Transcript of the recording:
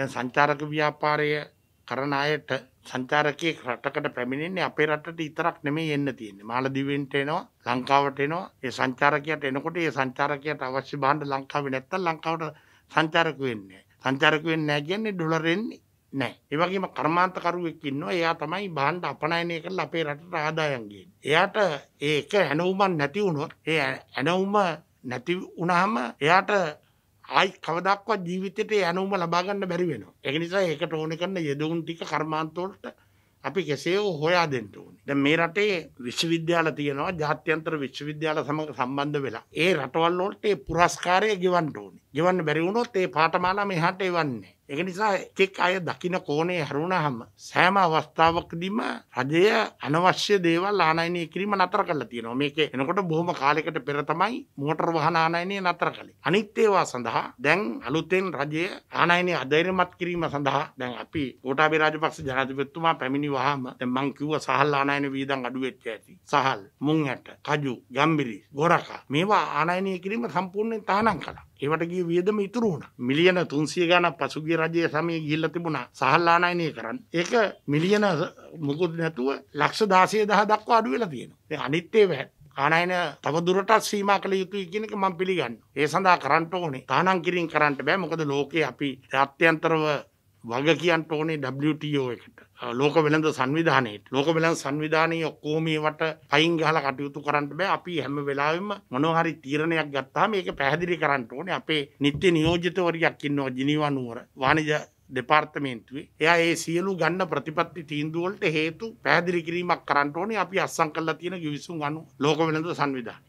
සංචාරක ව්‍යාපාරය කරන අයට සංචාරකය රටකට පැමිණෙන්නේ අපේ රටට ඉතරක් නෙමේ එන්න තියෙන්නේ මාලදිවෙන්ට එනවා ලංකාවට එනවා ඒ සංචාරකයට එනකොට ඒ සංචාරකයට අවශ්‍ය බාණ්ඩ ලංකාව නැත්ත ලංකාවට සංචාරක වෙන්නේ සංචාරක වෙන්නේ නැහැ කියන්නේ ඩොලරෙන්නේ නෑ ඒවගේම කර්මාන්තකරුවෙක් ඉන්නවා එයා තමයි බාණ්ඩ අපනයනය කරලා අපේ රටට ආදායන්ගේ එයාට ඒක හැනවුමන් නැති වුණොත් ඒ ඇනවුම නැති වුණහම එයාට අයි කවදක්වත් ජීවිතයට යනුම ලබාගන්න බැරි වෙන එක නිසා ඒකට ඕන කරන්න යෙදුම් ටික කර්මාන්තෝලට අපි කෙසේ හොයා දෙන්නට ඕනි ද මේ රටේ විශ්වවිද්‍යාල තියෙනවා ජාත්‍යන්තර විශ්වවිද්‍යාල සමඟ සම්බන්ධ වෙලා ඒ රටවල්ලෝට පුරස්කාරය ගෙවන්ට ඕනි ගෙවන්න බැරිවුණොත් ඒ පාටමාලා මෙහට එවන්නේ. එක නිසා එකෙක් අය දකින කෝනේ හරුණහම සෑම අවස්ථාවකදීම රජය අනවශ්‍ය දේවල් ආනයනය කිරීම නතර කල තියෙනවා මේක එනකොට බොහොම කාලෙකට පෙර තමයි මෝටර් වහන ආනයනය නතර කළේ අනිත් ඒවා සඳහා දැන් අලුතෙන් රජය ආනයනය අධෛර්යමත් කිරීම සඳහා දැන් අපි ගෝඨාභය රාජපක්ෂ ජනාධිපතිතුමා පැමිණි වහම දැන් මං කිව්වා සහල් ආනයන වියදම් අඩු වෙච්ච ඇති සහල් මුංඇට කජු ගම්බිරි ගොරකා මේවා ආනයනය කිරීම සම්පූර්ණයෙන් තහනම් කළා ඒවට ගිය රජයේ වියදම ඉතුරු වුණ මිලියන තුන්සිය ගන පසුගේ රජය සමය ගිල්ල තිබුණා සහල්ලානයනය කරන්න ඒක මිලියන මුකුත් නැතුව ලක්ෂ දාසය දහ දක්වා අඩුවෙලා තියෙන අනිත්තේ වැහැ ආනයන තවදුරටත් සීම කළ යුතුයි කියනක මං පිළිගන්න ඒ සඳහා කරන්ට ඕනේ තානන් කිරින් කරන්නට බෑ මොකද ලෝකයේ අපි අත්‍යන්තරව වග කියන්න ඕනේ WTO එකට ලෝක වෙළඳ සංවිධානයට ලෝක වෙළඳ සංවිධානයේ ඔක්කොම මේවට පයින් ගහලා කටයුතු කරන්න බෑ අපි හැම වෙලාවෙම මොනවා හරි තීරණයක් ගත්තාම ඒක පැහැදිලි කරන්න ඕනේ අපේ නිත්‍ය නියෝජිතවරියක් ඉන්නවා ජිනීවා නුවර වාණිජ දෙපාර්තමේන්තුවේ එයා ඒ සියලු ගන්න ප්‍රතිපත්ති තීන්දුවලට හේතු පැහැදිලි කිරීමක් කරන්න ඕනේ අපි අත්සන් කළා තියෙන කිවිසුම් අනු ලෝක වෙළඳ සංවිධානය